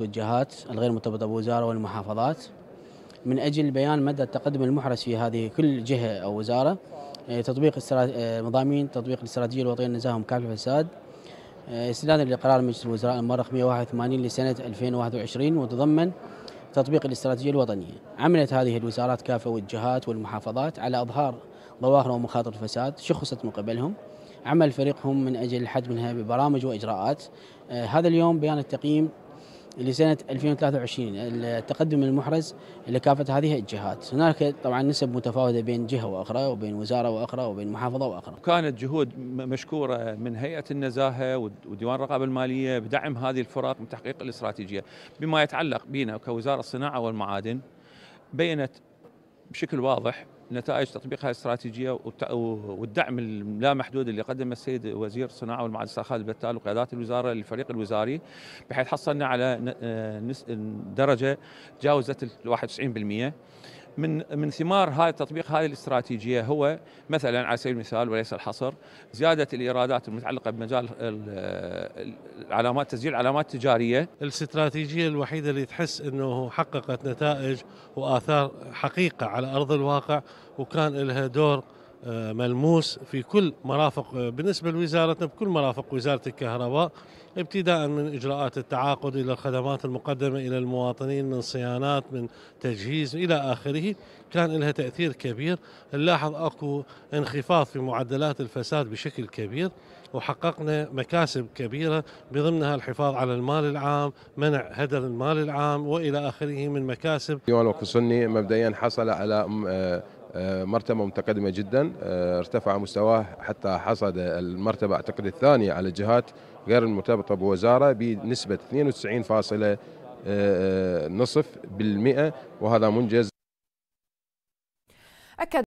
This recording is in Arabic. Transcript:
الجهات الغير مرتبطة بوزارة والمحافظات من أجل بيان مدى التقدم المحرز في هذه كل جهة أو وزارة آه، تطبيق آه، مضامين تطبيق الاستراتيجية الوطنية للنزاهة ومكافحة الفساد آه، استنادا لقرار مجلس الوزراء المؤرخ 181 لسنة 2021 وتضمن تطبيق الاستراتيجية الوطنية عملت هذه الوزارات كافة والجهات والمحافظات على إظهار ظواهر ومخاطر الفساد شخصت من قبلهم عمل فريقهم من أجل الحد منها ببرامج وإجراءات هذا اليوم بيان التقييم لسنة 2023 التقدم المحرز لكافة هذه الجهات هناك طبعا نسب متفاوتة بين جهة وأخرى وبين وزارة وأخرى وبين محافظة وأخرى كانت جهود مشكورة من هيئة النزاهة وديوان الرقابة المالية بدعم هذه الفرق من تحقيق الاستراتيجية بما يتعلق بنا كوزارة الصناعة والمعادن بينت بشكل واضح نتائج تطبيق هذه الاستراتيجيه والدعم اللامحدود اللي قدمه السيد وزير الصناعه والمعادن خالد بتال وقيادات الوزاره للفريق الوزاري بحيث حصلنا على آه، درجه تجاوزت ال 91% من من ثمار هذا تطبيق هذه الاستراتيجيه هو مثلا على سبيل المثال وليس الحصر زياده الايرادات المتعلقه بمجال العلامات تسجيل علامات تجاريه الاستراتيجيه الوحيده اللي تحس انه حققت نتائج واثار حقيقه على ارض الواقع وكان لها دور آه، ملموس في كل مرافق آه، بالنسبة لوزارتنا بكل مرافق وزارة الكهرباء ابتداء من إجراءات التعاقد إلى الخدمات المقدمة إلى المواطنين من صيانات من تجهيز إلى آخره كان لها تأثير كبير نلاحظ أكو انخفاض في معدلات الفساد بشكل كبير وحققنا مكاسب كبيرة بضمنها الحفاظ على المال العام منع هدر المال العام وإلى آخره من مكاسب ديوان وكسني مبدئيا حصل على آه، آه، مرتبة متقدمة جدا آه، ارتفع مستواه حتى حصد المرتبة أعتقد الثانية على الجهات غير المرتبطة بوزارة بنسبة 92.5% آه، وهذا منجز أكد